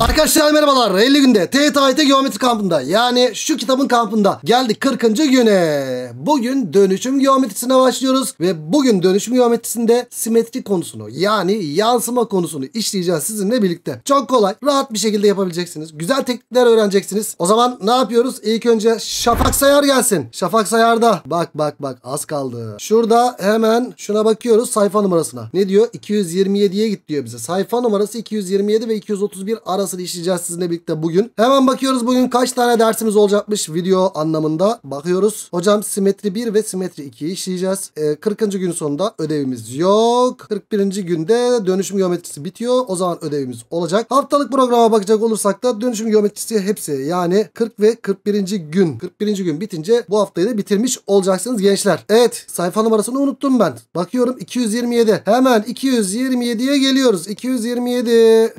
Arkadaşlar merhabalar 50 günde TYT Geometri kampında yani şu kitabın kampında geldik 40. güne. Bugün dönüşüm geometrisine başlıyoruz ve bugün dönüşüm geometrisinde simetri konusunu yani yansıma konusunu işleyeceğiz sizinle birlikte. Çok kolay rahat bir şekilde yapabileceksiniz. Güzel teknikler öğreneceksiniz. O zaman ne yapıyoruz? ilk önce Şafak Sayar gelsin. Şafak Sayar'da bak bak bak az kaldı. Şurada hemen şuna bakıyoruz sayfa numarasına. Ne diyor? 227'ye git diyor bize. Sayfa numarası 227 ve 231 arası konusunu işleyeceğiz sizinle birlikte bugün. Hemen bakıyoruz bugün kaç tane dersimiz olacakmış video anlamında bakıyoruz. Hocam simetri 1 ve simetri 2'yi işleyeceğiz. E, ee, 40. gün sonunda ödevimiz yok. 41. günde dönüşüm geometrisi bitiyor. O zaman ödevimiz olacak. Haftalık programa bakacak olursak da dönüşüm geometrisi hepsi yani 40 ve 41. gün. 41. gün bitince bu haftayı da bitirmiş olacaksınız gençler. Evet sayfa numarasını unuttum ben. Bakıyorum 227. Hemen 227'ye geliyoruz. 227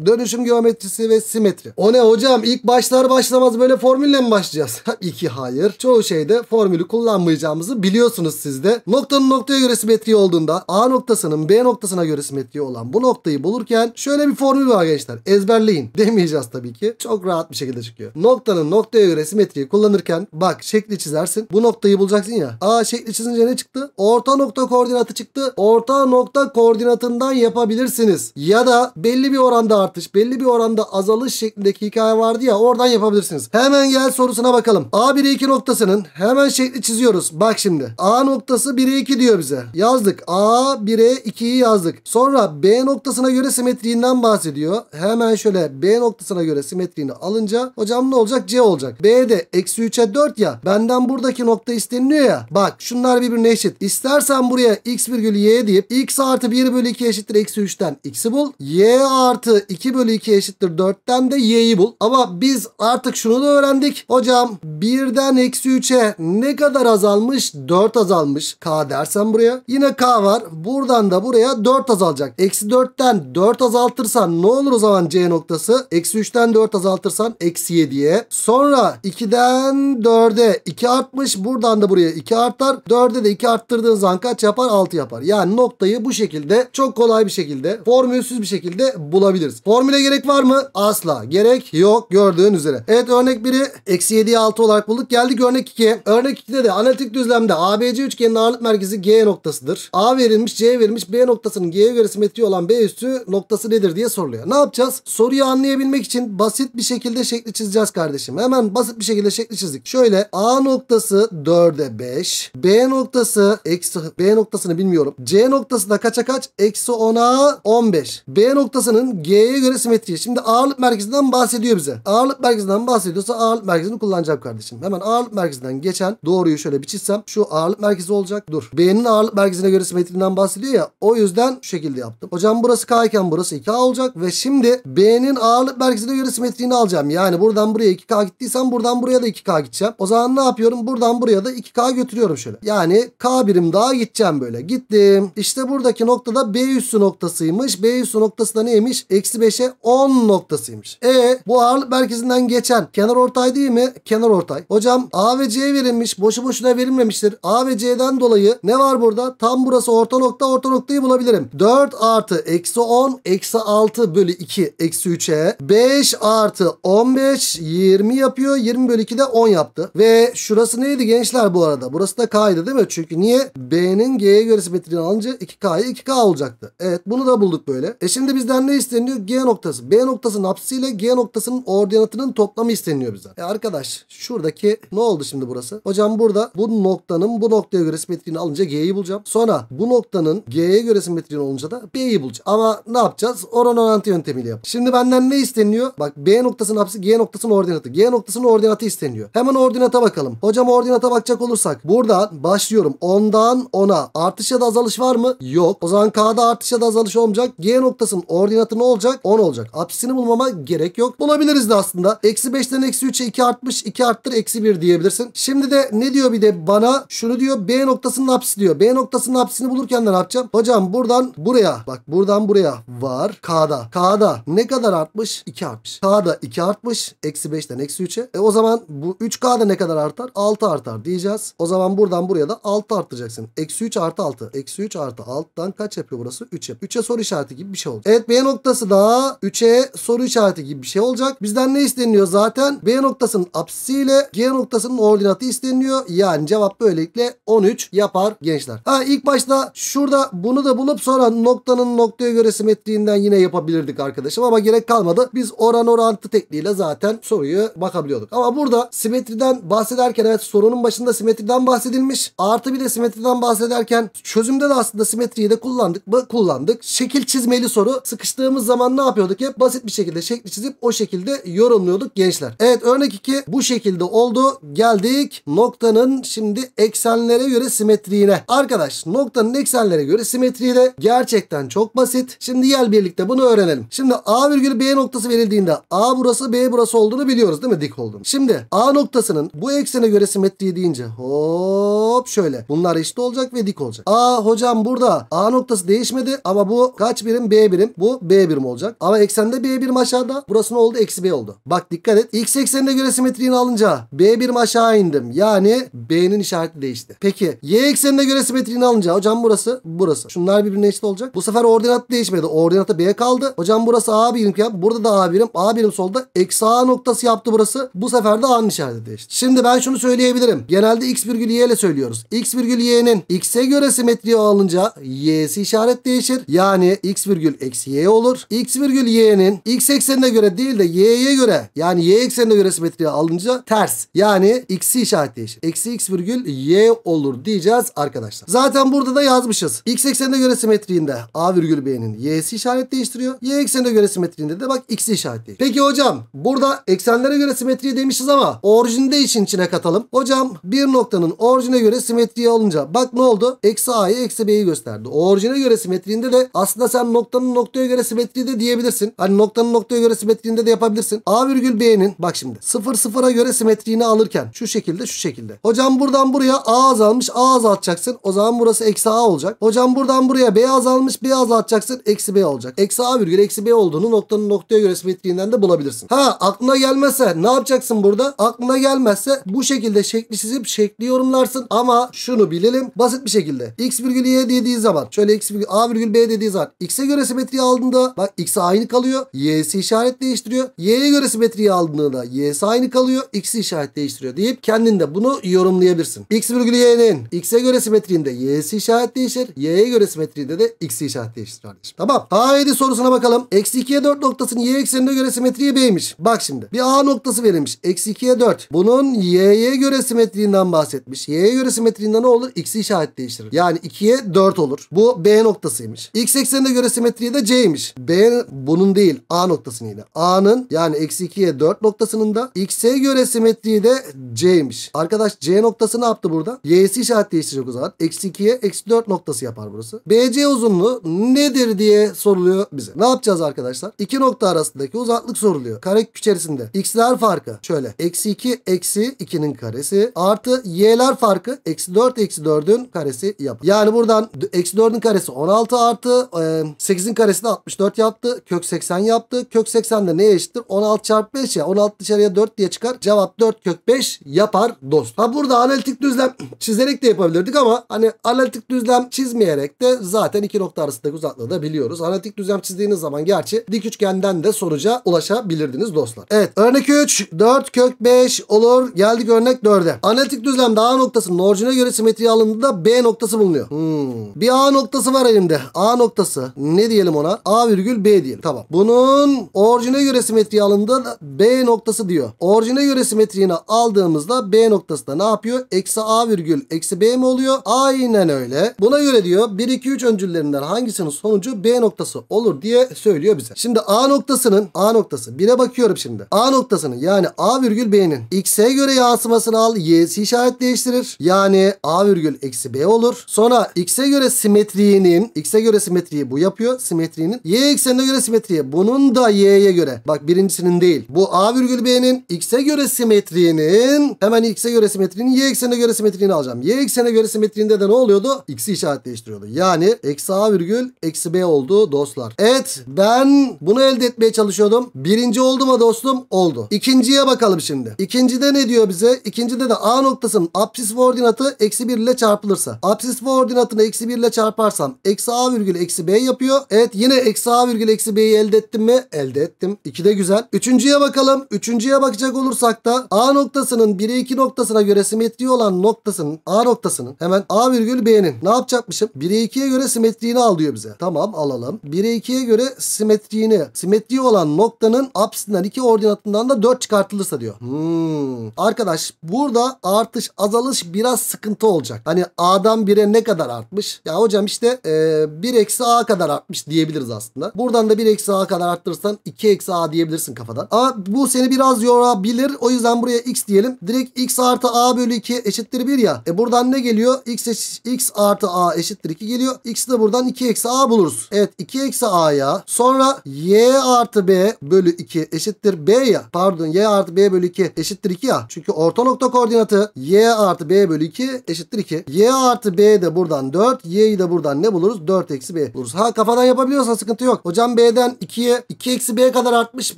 dönüşüm geometrisi ve simetri. O ne hocam ilk başlar başlamaz böyle formülle mi başlayacağız? İki hayır. Çoğu şeyde formülü kullanmayacağımızı biliyorsunuz sizde. Noktanın noktaya göre simetri olduğunda A noktasının B noktasına göre simetri olan bu noktayı bulurken şöyle bir formül var gençler. Ezberleyin demeyeceğiz tabii ki. Çok rahat bir şekilde çıkıyor. Noktanın noktaya göre simetriyi kullanırken bak şekli çizersin. Bu noktayı bulacaksın ya. A şekli çizince ne çıktı? Orta nokta koordinatı çıktı. Orta nokta koordinatından yapabilirsiniz. Ya da belli bir oranda artış, belli bir oranda azalış azalış şeklindeki hikaye vardı ya oradan yapabilirsiniz. Hemen gel sorusuna bakalım. A 1'e 2 noktasının hemen şekli çiziyoruz. Bak şimdi. A noktası 1'e 2 diyor bize. Yazdık. A 1'e 2'yi yazdık. Sonra B noktasına göre simetriğinden bahsediyor. Hemen şöyle B noktasına göre simetriğini alınca hocam ne olacak? C olacak. B'de eksi 3'e 4 ya. Benden buradaki nokta isteniliyor ya. Bak şunlar birbirine eşit. İstersen buraya x virgül y deyip x artı 1 bölü 2 eşittir eksi 3'ten x'i bul. Y artı 2 bölü 2 eşittir 4 4'ten de y'yi bul. Ama biz artık şunu da öğrendik. Hocam 1'den eksi 3'e ne kadar azalmış? 4 azalmış. K dersen buraya. Yine K var. Buradan da buraya 4 azalacak. Eksi 4'ten 4 azaltırsan ne olur o zaman C noktası? Eksi 3'ten 4 azaltırsan eksi 7'ye. Sonra 2'den 4'e 2 artmış. Buradan da buraya 2 artar. 4'e de 2 arttırdığın zaman kaç yapar? 6 yapar. Yani noktayı bu şekilde çok kolay bir şekilde formülsüz bir şekilde bulabiliriz. Formüle gerek var mı? asla gerek yok gördüğün üzere. Evet örnek 1'i eksi 7'ye 6 olarak bulduk. Geldik örnek 2'ye. Örnek 2'de de analitik düzlemde ABC üçgenin ağırlık merkezi G noktasıdır. A verilmiş C verilmiş B noktasının G'ye göre simetriği olan B üstü noktası nedir diye soruluyor. Ne yapacağız? Soruyu anlayabilmek için basit bir şekilde şekli çizeceğiz kardeşim. Hemen basit bir şekilde şekli çizdik. Şöyle A noktası 4'e 5. B noktası eksi B noktasını bilmiyorum. C noktası da kaça kaç? Eksi 10'a 15. B noktasının G'ye göre simetriği. Şimdi ağırlık ağırlık merkezinden bahsediyor bize. Ağırlık merkezinden bahsediyorsa ağırlık merkezini kullanacağım kardeşim. Hemen ağırlık merkezinden geçen doğruyu şöyle bir çizsem şu ağırlık merkezi olacak. Dur. B'nin ağırlık merkezine göre simetrinden bahsediyor ya. O yüzden şu şekilde yaptım. Hocam burası K iken burası 2A olacak ve şimdi B'nin ağırlık merkezine göre simetriğini alacağım. Yani buradan buraya 2K gittiysem buradan buraya da 2K gideceğim. O zaman ne yapıyorum? Buradan buraya da 2K götürüyorum şöyle. Yani K birim daha gideceğim böyle. Gittim. İşte buradaki noktada B üssü noktasıymış. B üssü noktası da neymiş? Eksi 5'e 10 noktası burasıymış. E bu ağırlık merkezinden geçen kenar ortay değil mi? Kenar ortay. Hocam A ve C verilmiş. Boşu boşuna verilmemiştir. A ve C'den dolayı ne var burada? Tam burası orta nokta. Orta noktayı bulabilirim. 4 artı eksi 10 eksi 6 bölü 2 eksi 3'e 5 artı 15 20 yapıyor. 20 bölü 2 de 10 yaptı. Ve şurası neydi gençler bu arada? Burası da K'ydı değil mi? Çünkü niye? B'nin G'ye göre simetriğini alınca 2K'ya 2K olacaktı. Evet bunu da bulduk böyle. E şimdi bizden ne isteniyor? G noktası. B noktasını apsisiyle G noktasının ordinatının toplamı isteniyor bize. E arkadaş şuradaki ne oldu şimdi burası? Hocam burada bu noktanın bu noktaya göre simetriğini alınca G'yi bulacağım. Sonra bu noktanın G'ye göre simetriğini olunca da B'yi bulacağım. Ama ne yapacağız? Oran orantı yöntemiyle yap. Şimdi benden ne isteniyor? Bak B noktasının apsisi G noktasının ordinatı. G noktasının ordinatı isteniyor. Hemen ordinata bakalım. Hocam ordinata bakacak olursak buradan başlıyorum. 10'dan 10'a artış ya da azalış var mı? Yok. O zaman K'da artış ya da azalış olmayacak. G noktasının ordinatı ne olacak? 10 olacak. Apsisini bulmam ama gerek yok. Bulabiliriz de aslında. Eksi 5'ten eksi 3'e 2 artmış. 2 arttır eksi 1 diyebilirsin. Şimdi de ne diyor bir de bana? Şunu diyor B noktasının apsisi diyor. B noktasının apsisini bulurken ne yapacağım? Hocam buradan buraya. Bak buradan buraya var. K'da. K'da ne kadar artmış? 2 artmış. K'da 2 artmış. Eksi 5'ten eksi 3'e. E o zaman bu 3K'da ne kadar artar? 6 artar diyeceğiz. O zaman buradan buraya da 6 arttıracaksın. Eksi 3 artı 6. Eksi 3 artı 6'dan kaç yapıyor burası? 3 yap 3'e soru işareti gibi bir şey oldu. Evet B noktası da 3'e soru işareti gibi bir şey olacak. Bizden ne isteniyor zaten? B noktasının apsisi G noktasının ordinatı isteniyor. Yani cevap böylelikle 13 yapar gençler. Ha ilk başta şurada bunu da bulup sonra noktanın noktaya göre simetriğinden yine yapabilirdik arkadaşım ama gerek kalmadı. Biz oran orantı tekniğiyle zaten soruyu bakabiliyorduk. Ama burada simetriden bahsederken evet sorunun başında simetriden bahsedilmiş. Artı bir de simetriden bahsederken çözümde de aslında simetriyi de kullandık mı? Kullandık. Şekil çizmeli soru. Sıkıştığımız zaman ne yapıyorduk? Hep basit bir şekilde şekilde şekli çizip o şekilde yorumluyorduk gençler. Evet örnek 2 bu şekilde oldu. Geldik noktanın şimdi eksenlere göre simetriğine. Arkadaş noktanın eksenlere göre simetriği de gerçekten çok basit. Şimdi gel birlikte bunu öğrenelim. Şimdi A virgül B noktası verildiğinde A burası B burası olduğunu biliyoruz değil mi dik olduğunu. Şimdi A noktasının bu eksene göre simetriği deyince hop şöyle bunlar eşit olacak ve dik olacak. A hocam burada A noktası değişmedi ama bu kaç birim B birim bu B birim olacak. Ama eksende B birim aşağı aşağıda. Burası ne oldu? Eksi B oldu. Bak dikkat et. X eksenine göre simetriğini alınca B birim aşağı indim. Yani B'nin işareti değişti. Peki Y eksenine göre simetriğini alınca hocam burası burası. Şunlar birbirine eşit olacak. Bu sefer ordinat değişmedi. Ordinatı B kaldı. Hocam burası A birim yap. Burada da A birim. A birim solda. Eksi A noktası yaptı burası. Bu sefer de A'nın işareti değişti. Şimdi ben şunu söyleyebilirim. Genelde X virgül Y ile söylüyoruz. X virgül Y'nin X'e göre simetriği alınca Y'si işaret değişir. Yani X virgül eksi Y olur. X virgül Y'nin X'e eksenine göre değil de y'ye göre yani y eksenine göre simetriye alınca ters. Yani x'i işaret değişir. Eksi x virgül y olur diyeceğiz arkadaşlar. Zaten burada da yazmışız. x eksenine göre simetriğinde a virgül b'nin y'si işaret değiştiriyor. Y eksenine göre simetriğinde de bak x'i işaret değiştiriyor. Peki hocam burada eksenlere göre simetriye demişiz ama orijinde için içine katalım. Hocam bir noktanın orijine göre simetriye alınca bak ne oldu? Eksi a'yı eksi b'yi gösterdi. Orijine göre simetriğinde de aslında sen noktanın noktaya göre simetriği de diyebilirsin. Hani noktanın noktaya göre simetriğinde de yapabilirsin. A virgül B'nin bak şimdi 0 sıfıra göre simetriğini alırken şu şekilde şu şekilde. Hocam buradan buraya A azalmış A azaltacaksın. O zaman burası eksi A olacak. Hocam buradan buraya B azalmış B azaltacaksın. Eksi B olacak. Eksi A virgül eksi B olduğunu noktanın noktaya göre simetriğinden de bulabilirsin. Ha aklına gelmezse ne yapacaksın burada? Aklına gelmezse bu şekilde şekli çizip şekli yorumlarsın. Ama şunu bilelim basit bir şekilde. X virgül Y dediği zaman şöyle X virgül A virgül B dediği zaman X'e göre simetriği aldığında bak X aynı kalıyor. Y'si y'si işaret değiştiriyor. Y'ye göre simetriyi aldığında y'si aynı kalıyor. X'i işaret değiştiriyor deyip kendin de bunu yorumlayabilirsin. X virgülü y'nin X'e göre simetriğinde y'si işaret değişir. Y'ye göre simetriğinde de X'i işaret değiştirir kardeşim. Tamam. A7 sorusuna bakalım. Eksi 2'ye 4 noktasının y eksenine göre simetriği B'ymiş. Bak şimdi. Bir A noktası verilmiş. Eksi 2'ye 4. Bunun y'ye göre simetriğinden bahsetmiş. Y'ye göre simetriğinde ne olur? X'i işaret değiştirir. Yani 2'ye 4 olur. Bu B noktasıymış. X eksenine göre simetriği de C'ymiş. B bunun değil. A noktası noktasını yine. A'nın yani eksi 2'ye 4 noktasının da x'e göre simetriği de c'ymiş. Arkadaş c noktası ne yaptı burada? y'si işaret değiştirecek o zaman. Eksi 2'ye eksi 4 noktası yapar burası. BC uzunluğu nedir diye soruluyor bize. Ne yapacağız arkadaşlar? İki nokta arasındaki uzaklık soruluyor. Karekök içerisinde. X'ler farkı şöyle. Eksi 2 eksi 2'nin karesi artı y'ler farkı eksi 4 eksi 4'ün karesi yapar. Yani buradan eksi 4'ün karesi 16 artı 8'in karesi de 64 yaptı. Kök 80 yaptı. Kök 80 de neye eşittir? 16 çarpı 5 ya. 16 dışarıya 4 diye çıkar. Cevap 4 kök 5 yapar dost. Ha burada analitik düzlem çizerek de yapabilirdik ama hani analitik düzlem çizmeyerek de zaten iki nokta arasındaki uzaklığı da biliyoruz. Analitik düzlem çizdiğiniz zaman gerçi dik üçgenden de sonuca ulaşabilirdiniz dostlar. Evet örnek 3 4 kök 5 olur. Geldik örnek 4'e. Analitik düzlem A noktasının orijine göre simetriye alındığında B noktası bulunuyor. Hmm. Bir A noktası var elimde. A noktası ne diyelim ona? A virgül B diyelim. Tamam. Bunun bunun orijine göre simetriği alındığında B noktası diyor. Orijine göre simetriğini aldığımızda B noktası da ne yapıyor? Eksi A virgül eksi B mi oluyor? Aynen öyle. Buna göre diyor 1 2 3 öncüllerinden hangisinin sonucu B noktası olur diye söylüyor bize. Şimdi A noktasının A noktası 1'e bakıyorum şimdi. A noktasının yani A virgül B'nin X'e göre yansımasını al. Y'si işaret değiştirir. Yani A virgül eksi B olur. Sonra X'e göre simetriğinin X'e göre simetriği bu yapıyor. Simetriğinin Y eksenine göre simetriği bunun da A Y'ye göre. Bak birincisinin değil. Bu A virgül B'nin X'e göre simetriğinin hemen X'e göre simetriğinin Y eksenine göre simetriğini alacağım. Y eksenine göre simetriğinde de ne oluyordu? X'i işaret değiştiriyordu. Yani eksi A virgül eksi B oldu dostlar. Evet ben bunu elde etmeye çalışıyordum. Birinci oldu mu dostum? Oldu. İkinciye bakalım şimdi. İkincide ne diyor bize? İkincide de A noktasının apsis ve ordinatı eksi 1 ile çarpılırsa. Apsis ve ordinatını eksi 1 ile çarparsam eksi A virgül eksi B yapıyor. Evet yine eksi A virgül eksi B'yi elde ettim mi? elde ettim. 2 de güzel. Üçüncüye bakalım. Üçüncüye bakacak olursak da A noktasının 1'e 2 noktasına göre simetriği olan noktasının A noktasının hemen A virgül B'nin ne yapacakmışım? 1'e 2'ye göre simetriğini al diyor bize. Tamam alalım. 1'e 2'ye göre simetriğini simetriği olan noktanın apsinden 2 ordinatından da 4 çıkartılırsa diyor. Hmm. Arkadaş burada artış azalış biraz sıkıntı olacak. Hani A'dan 1'e ne kadar artmış? Ya hocam işte e, 1 eksi A kadar artmış diyebiliriz aslında. Buradan da 1 eksi A kadar arttırırsa taraftan 2-A diyebilirsin kafadan. A bu seni biraz yorabilir. O yüzden buraya X diyelim. Direkt X artı A bölü 2 eşittir 1 ya. E buradan ne geliyor? X, X artı A eşittir 2 geliyor. X'i de buradan 2 eksi A buluruz. Evet 2 eksi A ya. Sonra Y artı B bölü 2 eşittir B ya. Pardon Y artı B bölü 2 eşittir 2 ya. Çünkü orta nokta koordinatı Y artı B bölü 2 eşittir 2. Y artı B de buradan 4. Y'yi de buradan ne buluruz? 4 eksi B buluruz. Ha kafadan yapabiliyorsan sıkıntı yok. Hocam B'den 2'ye 2 2 eksi b kadar artmış.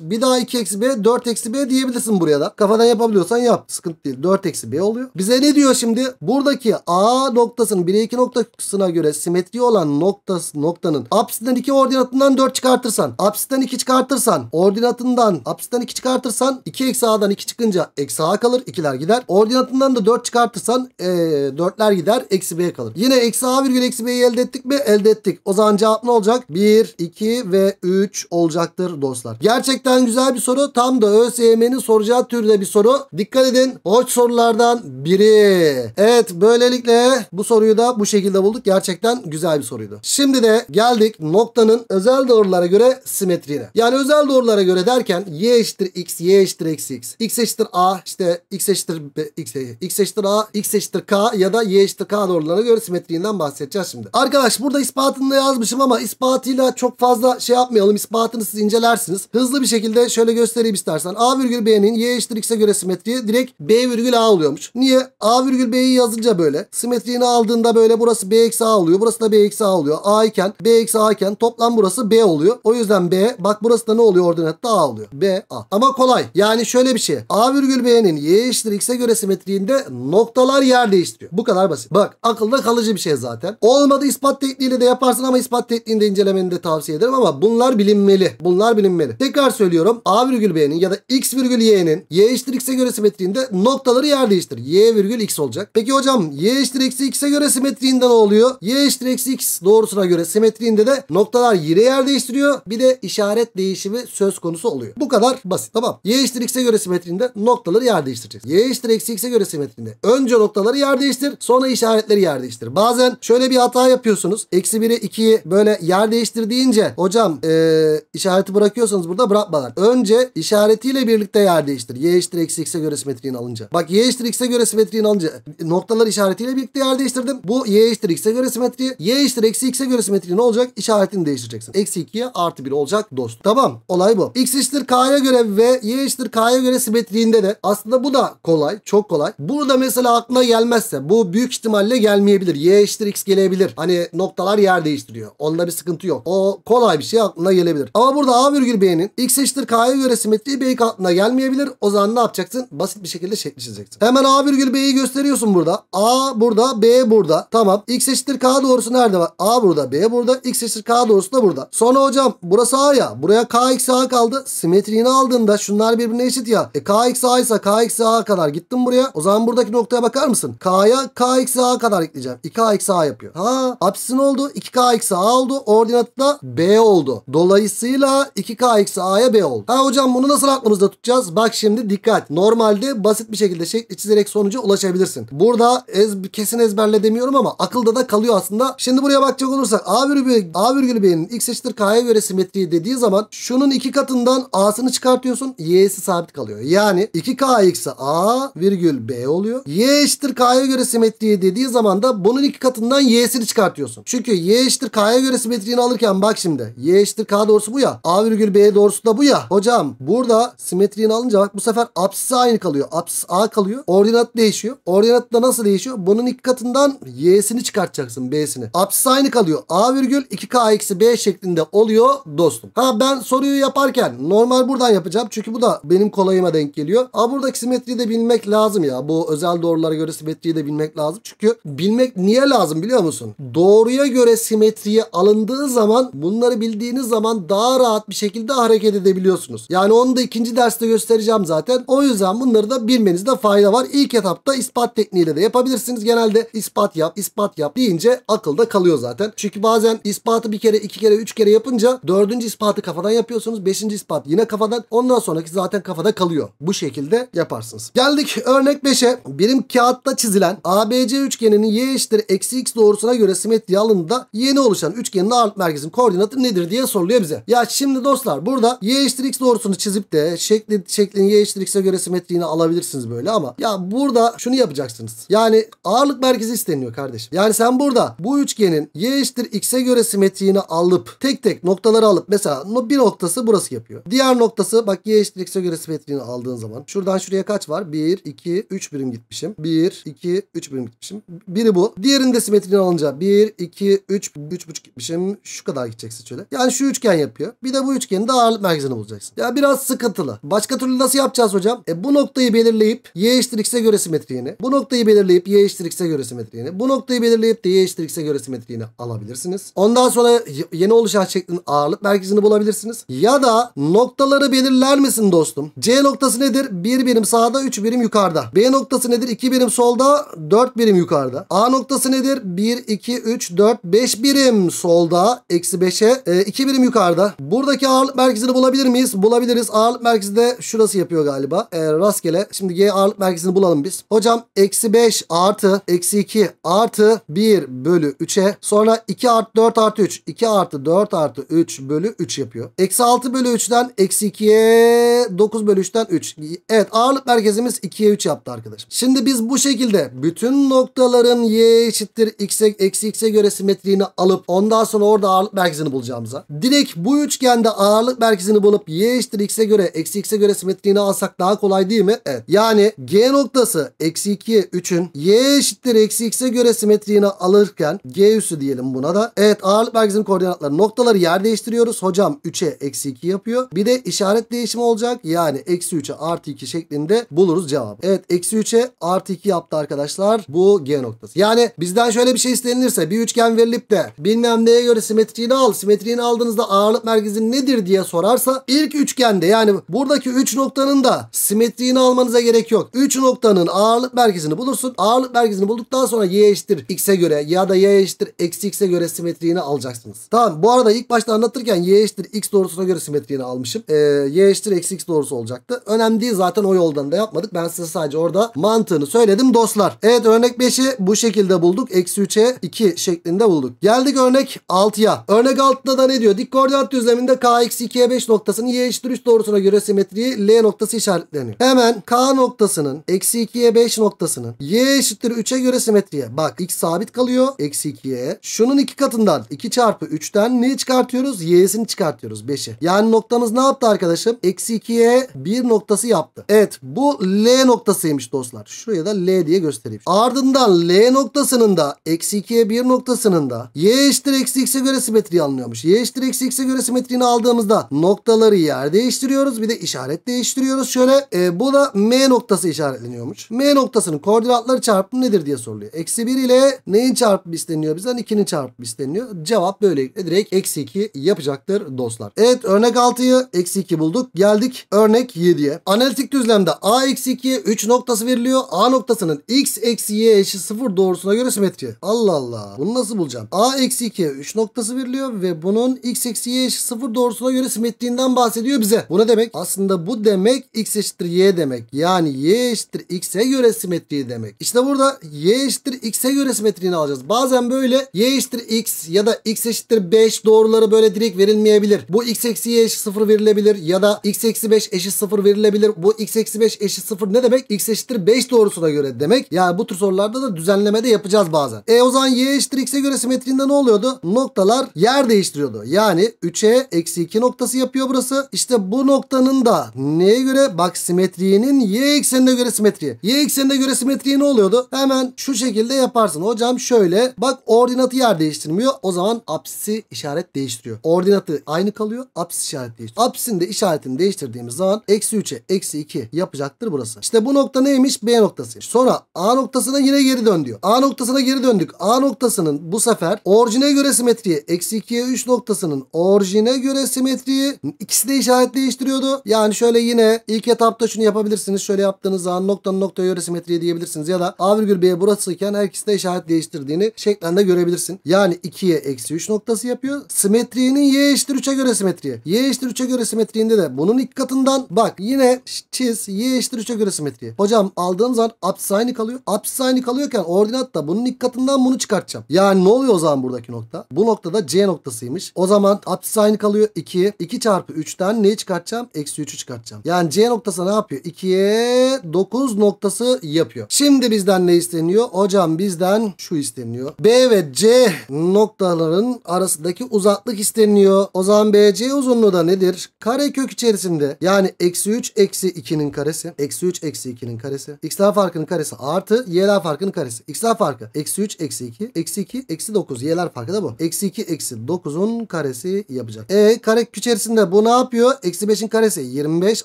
Bir daha 2 eksi b 4 eksi b diyebilirsin buraya da. Kafadan yapabiliyorsan yap. Sıkıntı değil. 4 eksi b oluyor. Bize ne diyor şimdi? Buradaki a noktasının 1'e 2 noktasına göre simetri olan noktası, noktanın apsiden 2 ordinatından 4 çıkartırsan. Apsiden 2 çıkartırsan. Ordinatından apsiden 2 çıkartırsan 2 eksi a'dan 2 çıkınca eksi a kalır. 2'ler gider. Ordinatından da 4 çıkartırsan ee, 4'ler gider. Eksi b kalır. Yine eksi a virgül eksi b'yi elde ettik mi? Elde ettik. O zaman cevap ne olacak? 1, 2 ve 3 olacaktır olacaktır dostlar. Gerçekten güzel bir soru. Tam da ÖSYM'nin soracağı türde bir soru. Dikkat edin. Hoş sorulardan biri. Evet böylelikle bu soruyu da bu şekilde bulduk. Gerçekten güzel bir soruydu. Şimdi de geldik noktanın özel doğrulara göre simetriğine. Yani özel doğrulara göre derken y eşittir x, y eşittir eksi x. x eşittir a işte x eşittir b, x, x eşittir a, x eşittir k ya da y eşittir k doğrulara göre simetriğinden bahsedeceğiz şimdi. Arkadaş burada ispatını da yazmışım ama ispatıyla çok fazla şey yapmayalım. İspatını siz incelersiniz. Hızlı bir şekilde şöyle göstereyim istersen. A virgül B'nin Y eşittir X'e göre simetriği direkt B virgül A oluyormuş. Niye? A virgül B'yi yazınca böyle. Simetriğini aldığında böyle burası B eksi A oluyor. Burası da B eksi A oluyor. A iken B eksi A iken toplam burası B oluyor. O yüzden B bak burası da ne oluyor ordinatta A oluyor. B A. Ama kolay. Yani şöyle bir şey. A virgül B'nin Y eşittir X'e göre simetriğinde noktalar yer değiştiriyor. Bu kadar basit. Bak akılda kalıcı bir şey zaten. Olmadı ispat tekniğiyle de yaparsın ama ispat tekniğinde incelemeni de tavsiye ederim ama bunlar bilinmeli. Bunlar Bunlar bilinmeli. Tekrar söylüyorum. A virgül B'nin ya da X virgül Y'nin Y eşittir X'e göre simetriğinde noktaları yer değiştir. Y virgül X olacak. Peki hocam Y eşittir eksi X'e göre simetriğinde ne oluyor? Y eşittir eksi X doğrusuna göre simetriğinde de noktalar yine yer değiştiriyor. Bir de işaret değişimi söz konusu oluyor. Bu kadar basit. Tamam. Y eşittir X'e göre simetriğinde noktaları yer değiştireceğiz. Y eşittir eksi X'e göre simetriğinde önce noktaları yer değiştir sonra işaretleri yer değiştir. Bazen şöyle bir hata yapıyorsunuz. Eksi 1'i 2'yi böyle yer değiştir deyince hocam ee, işareti işareti bırakıyorsanız burada bırakmalar. Önce işaretiyle birlikte yer değiştir. Y eşittir eksi x'e göre simetriğini alınca. Bak y eşittir x'e göre simetriğini alınca e, noktalar işaretiyle birlikte yer değiştirdim. Bu y eşittir x'e göre simetri. Y eşittir eksi x'e göre simetri ne olacak? İşaretini değiştireceksin. Eksi 2'ye artı 1 olacak dost. Tamam olay bu. X eşittir k'ya göre ve y eşittir k'ya göre simetriğinde de aslında bu da kolay. Çok kolay. Bunu da mesela aklına gelmezse bu büyük ihtimalle gelmeyebilir. Y eşittir x gelebilir. Hani noktalar yer değiştiriyor. Onda bir sıkıntı yok. O kolay bir şey aklına gelebilir. Ama burada A virgül B'nin X eşittir K'ya göre simetriği B katlına gelmeyebilir. O zaman ne yapacaksın? Basit bir şekilde şekli çizeceksin. Hemen A virgül B'yi gösteriyorsun burada. A burada B burada. Tamam. X eşittir K doğrusu nerede var? A burada B burada. X eşittir K doğrusu da burada. Sonra hocam burası A ya. Buraya K X A kaldı. Simetriğini aldığında şunlar birbirine eşit ya. E K X A ise K X A kadar gittim buraya. O zaman buradaki noktaya bakar mısın? K'ya K eksi A kadar ekleyeceğim. 2K eksi A yapıyor. Ha apsisin oldu. 2K eksi A oldu. Ordinatı da B oldu. Dolayısıyla 2K eksi A'ya B oldu. Ha hocam bunu nasıl aklımızda tutacağız? Bak şimdi dikkat. Normalde basit bir şekilde şekli çizerek sonuca ulaşabilirsin. Burada ez, kesin ezberle demiyorum ama akılda da kalıyor aslında. Şimdi buraya bakacak olursak A virgülü, A virgülü B'nin x eşittir K'ya göre simetriği dediği zaman şunun iki katından A'sını çıkartıyorsun. Y'si sabit kalıyor. Yani 2K eksi A virgül B oluyor. Y eşittir K'ya göre simetriği dediği zaman da bunun iki katından Y'sini çıkartıyorsun. Çünkü Y eşittir K'ya göre simetriğini alırken bak şimdi. Y eşittir K doğrusu bu ya. A A virgül B doğrusu da bu ya. Hocam burada simetriğini alınca bak bu sefer apsisi aynı kalıyor. Apsis A kalıyor. Ordinat değişiyor. Ordinat da nasıl değişiyor? Bunun iki katından Y'sini çıkartacaksın B'sini. Apsis aynı kalıyor. A virgül 2K eksi B şeklinde oluyor dostum. Ha ben soruyu yaparken normal buradan yapacağım. Çünkü bu da benim kolayıma denk geliyor. Ama buradaki simetriyi de bilmek lazım ya. Bu özel doğrulara göre simetriyi de bilmek lazım. Çünkü bilmek niye lazım biliyor musun? Doğruya göre simetriyi alındığı zaman bunları bildiğiniz zaman daha rahat rahat bir şekilde hareket edebiliyorsunuz. Yani onu da ikinci derste göstereceğim zaten. O yüzden bunları da bilmenizde fayda var. İlk etapta ispat tekniğiyle de yapabilirsiniz. Genelde ispat yap, ispat yap deyince akılda kalıyor zaten. Çünkü bazen ispatı bir kere, iki kere, üç kere yapınca dördüncü ispatı kafadan yapıyorsunuz. Beşinci ispat yine kafadan. Ondan sonraki zaten kafada kalıyor. Bu şekilde yaparsınız. Geldik örnek 5'e. Birim kağıtta çizilen ABC üçgeninin y eşittir eksi x doğrusuna göre simetriği alındığında yeni oluşan üçgenin alt merkezin koordinatı nedir diye soruluyor bize. Ya şimdi Şimdi dostlar burada y eşittir x doğrusunu çizip de şekli, şeklin y eşittir x'e göre simetriğini alabilirsiniz böyle ama ya burada şunu yapacaksınız. Yani ağırlık merkezi isteniyor kardeşim. Yani sen burada bu üçgenin y eşittir x'e göre simetriğini alıp tek tek noktaları alıp mesela bir noktası burası yapıyor. Diğer noktası bak y eşittir x'e göre simetriğini aldığın zaman şuradan şuraya kaç var? 1, 2, 3 birim gitmişim. 1, 2, 3 birim gitmişim. Biri bu. Diğerinde simetriğini alınca 1, 2, 3, 3,5 gitmişim. Şu kadar gideceksin şöyle. Yani şu üçgen yapıyor. Bir de bu üçgende ağırlık merkezini bulacaksın. Ya biraz sıkıntılı. Başka türlü nasıl yapacağız hocam? E bu noktayı belirleyip y eşittir x'e göre simetriğini, bu noktayı belirleyip y eşittir x'e göre simetriğini, bu noktayı belirleyip de y eşittir x'e göre simetriğini alabilirsiniz. Ondan sonra yeni oluşan şeklin ağırlık merkezini bulabilirsiniz. Ya da noktaları belirler misin dostum? C noktası nedir? 1 birim sağda, 3 birim yukarıda. B noktası nedir? 2 birim solda, 4 birim yukarıda. A noktası nedir? 1, 2, 3, 4, 5 birim solda, eksi 5'e, 2 e, birim yukarıda. Burada Buradaki ağırlık merkezini bulabilir miyiz? Bulabiliriz. Ağırlık merkezi de şurası yapıyor galiba. E, rastgele. Şimdi G ağırlık merkezini bulalım biz. Hocam eksi 5 artı eksi 2 artı 1 bölü 3'e sonra 2 artı 4 artı 3 2 artı 4 artı 3 bölü 3 yapıyor. Eksi 6 bölü 3'ten eksi 2'ye 9 bölü 3'ten 3. Evet ağırlık merkezimiz 2'ye 3 yaptı arkadaşlar. Şimdi biz bu şekilde bütün noktaların y eşittir x'e eksi x'e göre simetriğini alıp ondan sonra orada ağırlık merkezini bulacağımıza. Direkt bu üçgen de ağırlık merkezini bulup y eşittir x'e göre eksi x'e göre simetriğini alsak daha kolay değil mi? Evet. Yani g noktası eksi 2'ye 3'ün y eşittir eksi x'e göre simetriğini alırken g üssü diyelim buna da. Evet ağırlık merkezinin koordinatları noktaları yer değiştiriyoruz. Hocam 3'e eksi 2 yapıyor. Bir de işaret değişimi olacak. Yani eksi 3'e artı 2 şeklinde buluruz cevabı. Evet eksi 3'e artı 2 yaptı arkadaşlar. Bu g noktası. Yani bizden şöyle bir şey istenilirse bir üçgen verilip de bilmem neye göre simetriğini al. Simetriğini aldığınızda ağırlık merkezinin nedir diye sorarsa ilk üçgende yani buradaki 3 noktanın da simetriğini almanıza gerek yok. 3 noktanın ağırlık merkezini bulursun. Ağırlık merkezini bulduktan sonra y eşittir x'e göre ya da y eşittir eksi x'e göre simetriğini alacaksınız. Tamam bu arada ilk başta anlatırken y eşittir x doğrusuna göre simetriğini almışım. Ee, y eşittir eksi x doğrusu olacaktı. Önemli değil zaten o yoldan da yapmadık. Ben size sadece orada mantığını söyledim dostlar. Evet örnek 5'i bu şekilde bulduk. Eksi 3'e 2 şeklinde bulduk. Geldik örnek 6'ya. Örnek 6'da da ne diyor? Dik koordinat düzleminde K eksi 2'ye 5 noktasının y eşittir 3 doğrusuna göre simetriği L noktası işaretleniyor. Hemen K noktasının eksi 2'ye 5 noktasının y eşittir 3'e göre simetriye. Bak x sabit kalıyor. Eksi 2'ye. Şunun iki katından 2 çarpı 3'ten ne çıkartıyoruz? Y'sini çıkartıyoruz 5'i. Yani noktamız ne yaptı arkadaşım? Eksi 2'ye 1 noktası yaptı. Evet bu L noktasıymış dostlar. Şuraya da L diye göstereyim. Ardından L noktasının da eksi 2'ye 1 noktasının da y eşittir eksi x'e göre simetriği alınıyormuş. Y eşittir eksi x'e göre simetriğini aldığımızda noktaları yer değiştiriyoruz. Bir de işaret değiştiriyoruz. Şöyle e, bu da M noktası işaretleniyormuş. M noktasının koordinatları çarpımı nedir diye soruluyor. Eksi 1 ile neyin çarpımı isteniyor bizden? 2'nin çarpımı isteniyor. Cevap böylelikle direkt eksi 2 yapacaktır dostlar. Evet örnek 6'yı eksi 2 bulduk. Geldik örnek 7'ye. Analitik düzlemde A eksi 2'ye 3 noktası veriliyor. A noktasının x eksi y eşi 0 doğrusuna göre simetri. Allah Allah. Bunu nasıl bulacağım? A eksi 2'ye 3 noktası veriliyor ve bunun x eksi y eşi 0 doğrusu doğrusuna göre simetriğinden bahsediyor bize. Bu ne demek? Aslında bu demek x eşittir y demek. Yani y eşittir x'e göre simetriği demek. İşte burada y eşittir x'e göre simetriğini alacağız. Bazen böyle y eşittir x ya da x eşittir 5 doğruları böyle direkt verilmeyebilir. Bu x eksi y eşit 0 verilebilir ya da x eksi 5 eşit 0 verilebilir. Bu x eksi 5 eşit 0 ne demek? x eşittir 5 doğrusuna göre demek. Yani bu tür sorularda da düzenleme de yapacağız bazen. E o zaman y eşittir x'e göre simetriğinde ne oluyordu? Noktalar yer değiştiriyordu. Yani 3'e eksi 2 noktası yapıyor burası. İşte bu noktanın da neye göre? Bak simetriğinin y eksenine göre simetriği. Y eksenine göre simetriği ne oluyordu? Hemen şu şekilde yaparsın. Hocam şöyle bak ordinatı yer değiştirmiyor. O zaman apsisi işaret değiştiriyor. Ordinatı aynı kalıyor. Apsis işaret değiştiriyor. Apsisin de işaretini değiştirdiğimiz zaman eksi 3'e eksi 2 yapacaktır burası. İşte bu nokta neymiş? B noktası. Sonra A noktasına yine geri dön diyor. A noktasına geri döndük. A noktasının bu sefer orijine göre simetriği eksi 2'ye 3 noktasının orijine göre göre simetriyi ikisi de işaret değiştiriyordu. Yani şöyle yine ilk etapta şunu yapabilirsiniz. Şöyle yaptığınız zaman noktanın noktaya göre simetriye diyebilirsiniz. Ya da A virgül B burasıyken her ikisi de işaret değiştirdiğini şeklen de görebilirsin. Yani 2'ye eksi 3 noktası yapıyor. simetriyinin Y eşittir 3'e göre simetriye. Y eşittir 3'e göre simetriğinde de bunun ilk katından bak yine çiz Y eşittir 3'e göre simetriye. Hocam aldığım zaman apsis aynı kalıyor. Apsis aynı kalıyorken ordinat da bunun ilk katından bunu çıkartacağım. Yani ne oluyor o zaman buradaki nokta? Bu noktada C noktasıymış. O zaman apsis aynı kalıyor 2. 2 çarpı 3'ten neyi çıkartacağım? Eksi 3'ü çıkartacağım. Yani C noktası ne yapıyor? 2'ye 9 noktası yapıyor. Şimdi bizden ne isteniyor? Hocam bizden şu isteniyor. B ve C noktaların arasındaki uzaklık isteniyor. O zaman BC uzunluğu da nedir? Kare kök içerisinde. Yani eksi 3 eksi 2'nin karesi. Eksi 3 eksi 2'nin karesi. X'ler farkının karesi artı Y'ler farkının karesi. X'ler farkı eksi 3 eksi 2. Eksi 2 eksi 9. Y'ler farkı da bu. Eksi 2 eksi 9'un karesi yapacak. E 5 kare içerisinde bu ne yapıyor? Eksi 5'in karesi 25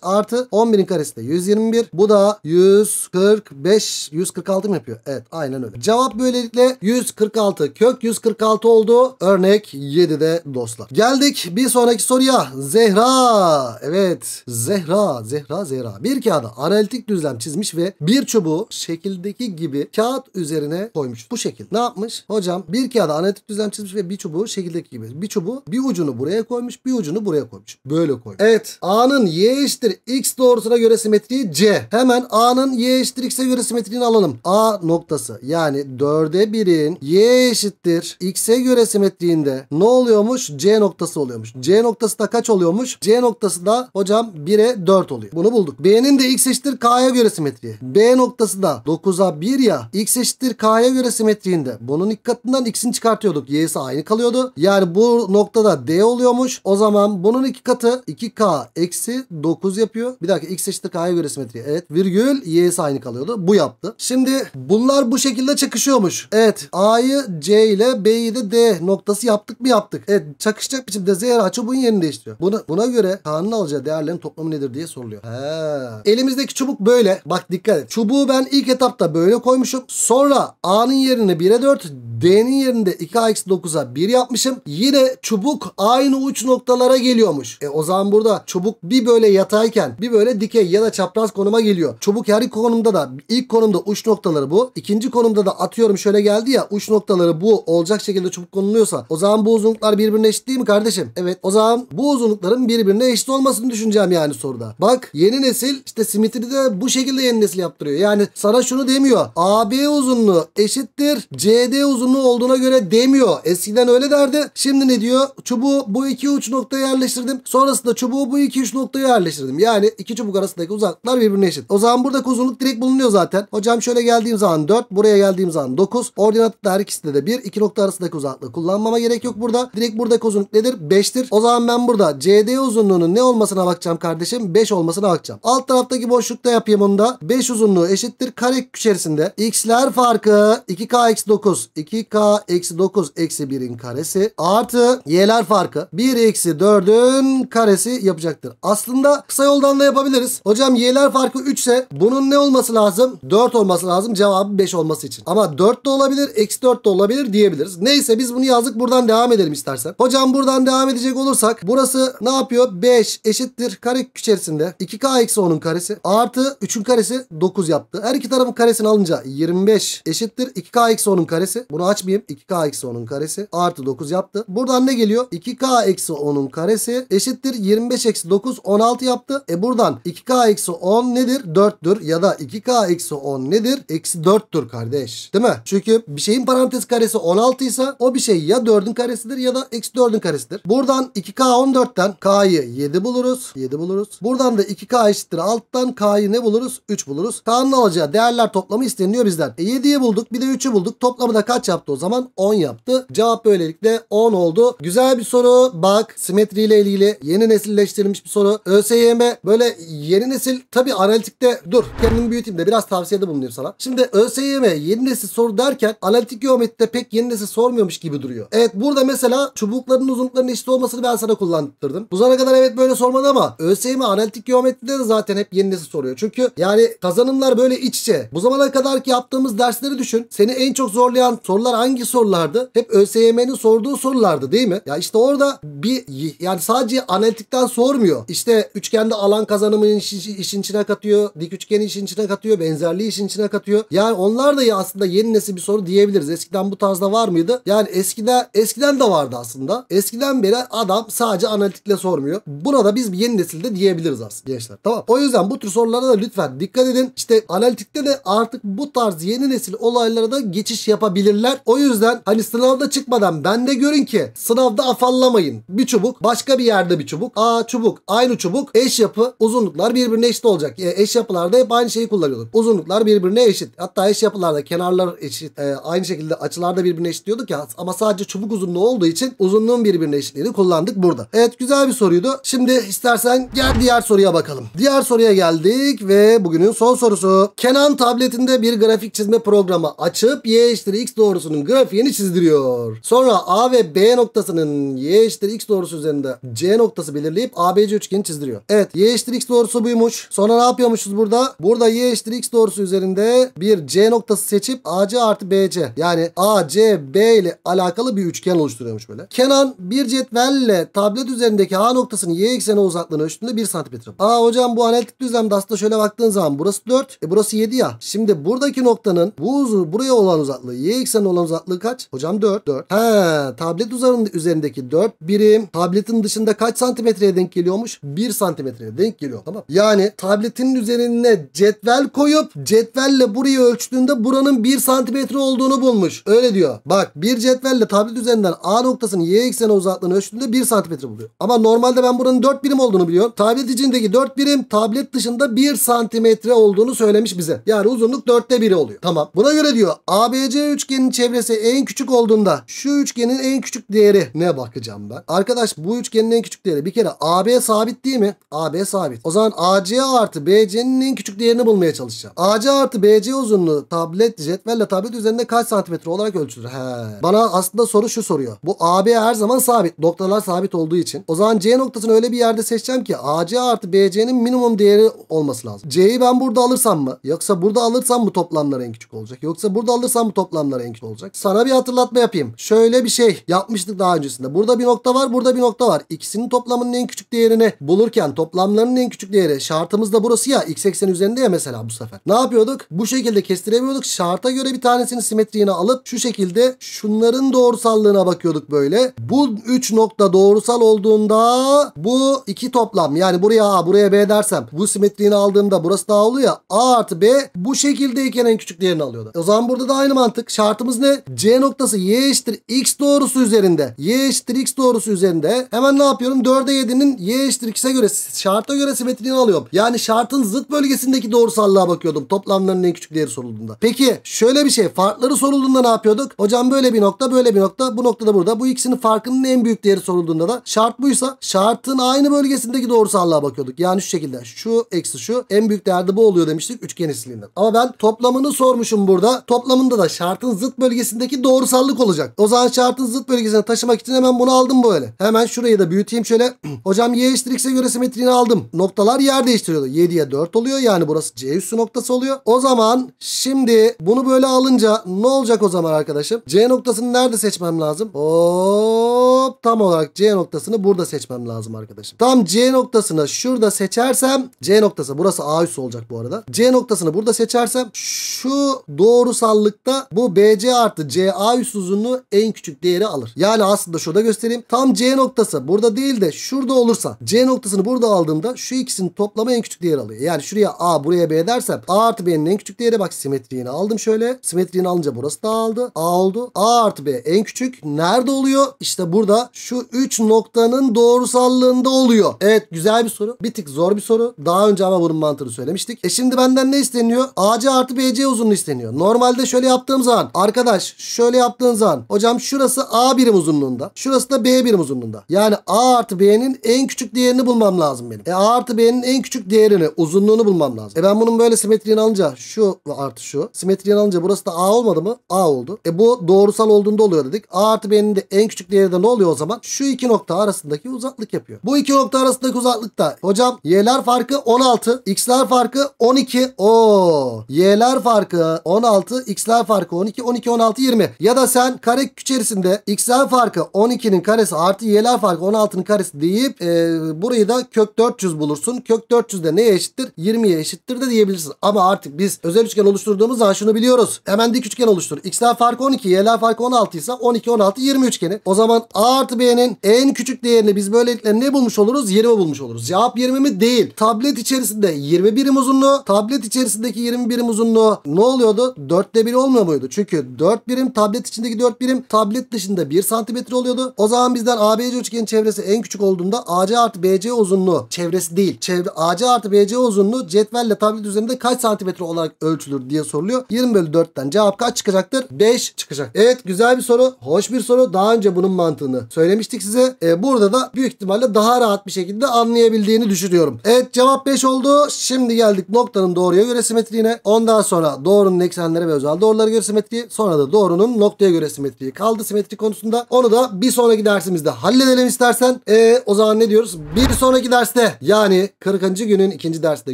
artı 11'in karesi de 121. Bu da 145 146 mı yapıyor? Evet aynen öyle. Cevap böylelikle 146 kök 146 oldu. Örnek 7'de dostlar. Geldik bir sonraki soruya. Zehra. Evet. Zehra. Zehra Zehra. Bir kağıda analitik düzlem çizmiş ve bir çubuğu şekildeki gibi kağıt üzerine koymuş. Bu şekil. Ne yapmış? Hocam bir kağıda analitik düzlem çizmiş ve bir çubuğu şekildeki gibi. Bir çubuğu bir ucunu buraya koymuş koymuş. Bir ucunu buraya koymuş. Böyle koymuş. Evet. A'nın y eşittir x doğrusuna göre simetriği C. Hemen A'nın y eşittir x'e göre simetriğini alalım. A noktası yani 4'e 1'in y eşittir x'e göre simetriğinde ne oluyormuş? C noktası oluyormuş. C noktası da kaç oluyormuş? C noktası da hocam 1'e 4 oluyor. Bunu bulduk. B'nin de x eşittir k'ya göre simetriği. B noktası da 9'a 1 ya x eşittir k'ya göre simetriğinde. Bunun ilk katından x'ini çıkartıyorduk. Y'si aynı kalıyordu. Yani bu noktada d oluyormuş. O zaman bunun iki katı 2K eksi 9 yapıyor. Bir dakika X eşittir K'ya göre simetri. Evet virgül Y'si aynı kalıyordu. Bu yaptı. Şimdi bunlar bu şekilde çakışıyormuş. Evet A'yı C ile B'yi de D noktası yaptık mı yaptık. Evet çakışacak biçimde Zehra açı bunun yerini değiştiriyor. Buna, buna göre Kaan'ın alacağı değerlerin toplamı nedir diye soruluyor. He. Elimizdeki çubuk böyle. Bak dikkat et. Çubuğu ben ilk etapta böyle koymuşum. Sonra A'nın yerine 1'e 4, D'nin yerinde 2x9'a 1 yapmışım. Yine çubuk aynı uç noktalara geliyormuş. E o zaman burada çubuk bir böyle yatayken bir böyle dikey ya da çapraz konuma geliyor. Çubuk her iki konumda da ilk konumda uç noktaları bu. ikinci konumda da atıyorum şöyle geldi ya uç noktaları bu olacak şekilde çubuk konuluyorsa o zaman bu uzunluklar birbirine eşit değil mi kardeşim? Evet o zaman bu uzunlukların birbirine eşit olmasını düşüneceğim yani soruda. Bak yeni nesil işte simetri de bu şekilde yeni nesil yaptırıyor. Yani sana şunu demiyor. AB uzunluğu eşittir CD uzunluğu zorunlu olduğuna göre demiyor. Eskiden öyle derdi. Şimdi ne diyor? Çubuğu bu iki uç noktaya yerleştirdim. Sonrasında çubuğu bu iki uç noktaya yerleştirdim. Yani iki çubuk arasındaki uzaklıklar birbirine eşit. O zaman buradaki uzunluk direkt bulunuyor zaten. Hocam şöyle geldiğim zaman 4. Buraya geldiğim zaman 9. Ordinatta her ikisinde de 1. 2 nokta arasındaki uzaklığı kullanmama gerek yok burada. Direkt buradaki uzunluk nedir? 5'tir. O zaman ben burada CD uzunluğunun ne olmasına bakacağım kardeşim? 5 olmasına bakacağım. Alt taraftaki boşlukta yapayım onu da. 5 uzunluğu eşittir. Kare içerisinde x'ler farkı 2k x 9. 2 2k eksi 9 eksi 1'in karesi artı y'ler farkı 1 eksi 4'ün karesi yapacaktır. Aslında kısa yoldan da yapabiliriz. Hocam y'ler farkı 3 ise bunun ne olması lazım? 4 olması lazım cevabı 5 olması için. Ama 4 de olabilir eksi 4 de olabilir diyebiliriz. Neyse biz bunu yazdık buradan devam edelim istersen. Hocam buradan devam edecek olursak burası ne yapıyor? 5 eşittir karekök içerisinde 2k eksi 10'un karesi artı 3'ün karesi 9 yaptı. Her iki tarafın karesini alınca 25 eşittir 2k eksi 10'un karesi. Bunu açmayayım. 2K eksi 10'un karesi artı 9 yaptı. Buradan ne geliyor? 2K eksi 10'un karesi eşittir 25 eksi 9 16 yaptı. E buradan 2K eksi 10 nedir? 4'tür ya da 2K eksi 10 nedir? Eksi 4'tür kardeş. Değil mi? Çünkü bir şeyin parantez karesi 16 ise o bir şey ya 4'ün karesidir ya da eksi 4'ün karesidir. Buradan 2K 14'ten K'yı 7 buluruz. 7 buluruz. Buradan da 2K eşittir 6'tan K'yı ne buluruz? 3 buluruz. K'nın alacağı değerler toplamı isteniyor bizden. E 7'yi bulduk bir de 3'ü bulduk. Toplamı da kaç yaptı? yaptı o zaman? 10 yaptı. Cevap böylelikle 10 oldu. Güzel bir soru. Bak simetriyle ilgili yeni nesilleştirilmiş bir soru. ÖSYM böyle yeni nesil tabi analitikte dur kendimi büyüteyim de biraz tavsiyede bulunayım sana. Şimdi ÖSYM yeni nesil soru derken analitik geometride pek yeni nesil sormuyormuş gibi duruyor. Evet burada mesela çubukların uzunluklarının eşit olmasını ben sana kullandırdım. Bu zamana kadar evet böyle sormadı ama ÖSYM analitik geometride de zaten hep yeni nesil soruyor. Çünkü yani kazanımlar böyle iç içe. Bu zamana kadar ki yaptığımız dersleri düşün. Seni en çok zorlayan sorular sorular hangi sorulardı? Hep ÖSYM'nin sorduğu sorulardı değil mi? Ya işte orada bir yani sadece analitikten sormuyor. İşte üçgende alan kazanımı işin, işin içine katıyor. Dik üçgeni işin içine katıyor. Benzerliği işin içine katıyor. Yani onlar da ya aslında yeni nesil bir soru diyebiliriz. Eskiden bu tarzda var mıydı? Yani eskiden eskiden de vardı aslında. Eskiden beri adam sadece analitikle sormuyor. Buna da biz bir yeni nesilde diyebiliriz aslında gençler. Tamam. O yüzden bu tür sorulara da lütfen dikkat edin. İşte analitikte de artık bu tarz yeni nesil olaylara da geçiş yapabilirler olacak. O yüzden hani sınavda çıkmadan ben de görün ki sınavda afallamayın. Bir çubuk başka bir yerde bir çubuk. A çubuk aynı çubuk eş yapı uzunluklar birbirine eşit olacak. E, eş yapılarda hep aynı şeyi kullanıyorduk. Uzunluklar birbirine eşit. Hatta eş yapılarda kenarlar eşit. E, aynı şekilde açılarda birbirine eşit diyorduk ya ama sadece çubuk uzunluğu olduğu için uzunluğun birbirine eşitliğini kullandık burada. Evet güzel bir soruydu. Şimdi istersen gel diğer soruya bakalım. Diğer soruya geldik ve bugünün son sorusu. Kenan tabletinde bir grafik çizme programı açıp y eşittir x doğrusu doğrusunun grafiğini çizdiriyor. Sonra A ve B noktasının y eşittir x doğrusu üzerinde C noktası belirleyip ABC üçgeni çizdiriyor. Evet y eşittir x doğrusu buymuş. Sonra ne yapıyormuşuz burada? Burada y eşittir x doğrusu üzerinde bir C noktası seçip AC artı BC yani ACB ile alakalı bir üçgen oluşturuyormuş böyle. Kenan bir cetvelle tablet üzerindeki A noktasının y ekseni uzaklığını ölçtüğünde 1 santimetre. Aa hocam bu analitik düzlemde aslında şöyle baktığın zaman burası 4 e burası 7 ya. Şimdi buradaki noktanın bu uzun buraya olan uzaklığı y ekseni olan olan uzaklığı kaç? Hocam 4. 4. He tablet uzarının üzerindeki 4 birim. Tabletin dışında kaç santimetreye denk geliyormuş? 1 santimetreye denk geliyor. Tamam. Yani tabletin üzerine cetvel koyup cetvelle burayı ölçtüğünde buranın 1 santimetre olduğunu bulmuş. Öyle diyor. Bak bir cetvelle tablet üzerinden A noktasının y ekseni uzaklığını ölçtüğünde 1 santimetre buluyor. Ama normalde ben buranın 4 birim olduğunu biliyorum. Tablet içindeki 4 birim tablet dışında 1 santimetre olduğunu söylemiş bize. Yani uzunluk 4'te 1 oluyor. Tamam. Buna göre diyor ABC üçgenin çevresi en küçük olduğunda şu üçgenin en küçük değeri ne bakacağım ben? Arkadaş bu üçgenin en küçük değeri bir kere AB sabit değil mi? AB sabit. O zaman AC artı BC'nin en küçük değerini bulmaya çalışacağım. AC artı BC uzunluğu tablet cetvelle tablet üzerinde kaç santimetre olarak ölçülür? He. Bana aslında soru şu soruyor. Bu AB her zaman sabit. Noktalar sabit olduğu için. O zaman C noktasını öyle bir yerde seçeceğim ki AC artı BC'nin minimum değeri olması lazım. C'yi ben burada alırsam mı? Yoksa burada alırsam mı toplamlar en küçük olacak? Yoksa burada alırsam mı toplamlar en küçük olacak. Sana bir hatırlatma yapayım. Şöyle bir şey yapmıştık daha öncesinde. Burada bir nokta var burada bir nokta var. İkisinin toplamının en küçük değerini bulurken toplamlarının en küçük değeri şartımız da burası ya x ekseni üzerinde ya mesela bu sefer. Ne yapıyorduk? Bu şekilde kestiremiyorduk. Şarta göre bir tanesini simetriğine alıp şu şekilde şunların doğrusallığına bakıyorduk böyle. Bu 3 nokta doğrusal olduğunda bu iki toplam yani buraya A buraya B dersem bu simetriğini aldığımda burası daha oluyor ya A artı B bu şekildeyken en küçük değerini alıyordu. O zaman burada da aynı mantık. Şartımız noktamız ne? C noktası y eşittir x doğrusu üzerinde. Y eşittir x doğrusu üzerinde. Hemen ne yapıyorum? 4'e 7'nin y eşittir x'e göre şarta göre simetriğini alıyorum. Yani şartın zıt bölgesindeki doğrusallığa bakıyordum. Toplamların en küçük değeri sorulduğunda. Peki şöyle bir şey. Farkları sorulduğunda ne yapıyorduk? Hocam böyle bir nokta böyle bir nokta. Bu noktada burada. Bu ikisinin farkının en büyük değeri sorulduğunda da şart buysa şartın aynı bölgesindeki doğrusallığa bakıyorduk. Yani şu şekilde. Şu eksi şu. En büyük değerde bu oluyor demiştik. Üçgen Ama ben toplamını sormuşum burada. Toplamında da şartın zıt bölgesindeki bölgesindeki doğrusallık olacak. O zaman şartın zıt bölgesine taşımak için hemen bunu aldım böyle. Hemen şurayı da büyüteyim şöyle. Hocam y eşittir x'e göre simetriğini aldım. Noktalar yer değiştiriyordu. 7'ye 4 oluyor yani burası c üssü noktası oluyor. O zaman şimdi bunu böyle alınca ne olacak o zaman arkadaşım? C noktasını nerede seçmem lazım? Hop tam olarak C noktasını burada seçmem lazım arkadaşım. Tam C noktasını şurada seçersem C noktası burası A üssü olacak bu arada. C noktasını burada seçersem şu doğrusallıkta bu BC artı CA üst uzunluğu en küçük değeri alır. Yani aslında şurada göstereyim. Tam C noktası burada değil de şurada olursa C noktasını burada aldığımda şu ikisinin toplamı en küçük değeri alıyor. Yani şuraya A buraya B dersem A artı B'nin en küçük değeri bak simetriğini aldım şöyle. Simetriğini alınca burası da aldı. A oldu. A artı B en küçük. Nerede oluyor? İşte burada şu 3 noktanın doğrusallığında oluyor. Evet güzel bir soru. Bir tık zor bir soru. Daha önce ama bunun mantığını söylemiştik. E şimdi benden ne isteniyor? AC artı BC uzunluğu isteniyor. Normalde şöyle yaptığım zaman arkada Arkadaş şöyle yaptığın zaman hocam şurası A birim uzunluğunda. Şurası da B birim uzunluğunda. Yani A artı B'nin en küçük değerini bulmam lazım benim. E A artı B'nin en küçük değerini uzunluğunu bulmam lazım. E ben bunun böyle simetriğini alınca şu artı şu. Simetriğini alınca burası da A olmadı mı? A oldu. E bu doğrusal olduğunda oluyor dedik. A artı B'nin de en küçük değeri de ne oluyor o zaman? Şu iki nokta arasındaki uzaklık yapıyor. Bu iki nokta arasındaki uzaklık da, hocam y'ler farkı 16. X'ler farkı 12. Oo. Y'ler farkı 16. X'ler farkı 12. 12 12 16 20. Ya da sen karekök içerisinde x'ler farkı 12'nin karesi artı y'ler farkı 16'nın karesi deyip e, burayı da kök 400 bulursun. Kök 400 de neye eşittir? 20'ye eşittir de diyebilirsin. Ama artık biz özel üçgen oluşturduğumuz zaman şunu biliyoruz. Hemen dik üçgen oluştur. x'ler farkı 12, y'ler farkı 16 ise 12 16 20 üçgeni. O zaman a artı b'nin en küçük değerini biz böylelikle ne bulmuş oluruz? 20 bulmuş oluruz. Cevap 20 mi? Değil. Tablet içerisinde 20 birim uzunluğu, tablet içerisindeki 20 birim uzunluğu ne oluyordu? 4'te 1 olmuyor muydu? Çünkü 4 4 birim. Tablet içindeki 4 birim. Tablet dışında 1 santimetre oluyordu. O zaman bizden ABC üçgenin çevresi en küçük olduğunda AC artı BC uzunluğu çevresi değil. Çevre AC artı BC uzunluğu cetvelle tablet üzerinde kaç santimetre olarak ölçülür diye soruluyor. 20 bölü 4'ten cevap kaç çıkacaktır? 5 çıkacak. Evet güzel bir soru. Hoş bir soru. Daha önce bunun mantığını söylemiştik size. Ee, burada da büyük ihtimalle daha rahat bir şekilde anlayabildiğini düşünüyorum. Evet cevap 5 oldu. Şimdi geldik noktanın doğruya göre simetriğine. Ondan sonra doğrunun eksenleri ve özel doğruları göre simetriği. Sonra Sonra da doğrunun noktaya göre simetriği kaldı simetri konusunda. Onu da bir sonraki dersimizde halledelim istersen. E, o zaman ne diyoruz? Bir sonraki derste yani 40. günün ikinci dersinde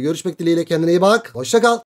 görüşmek dileğiyle kendine iyi bak. hoşçakal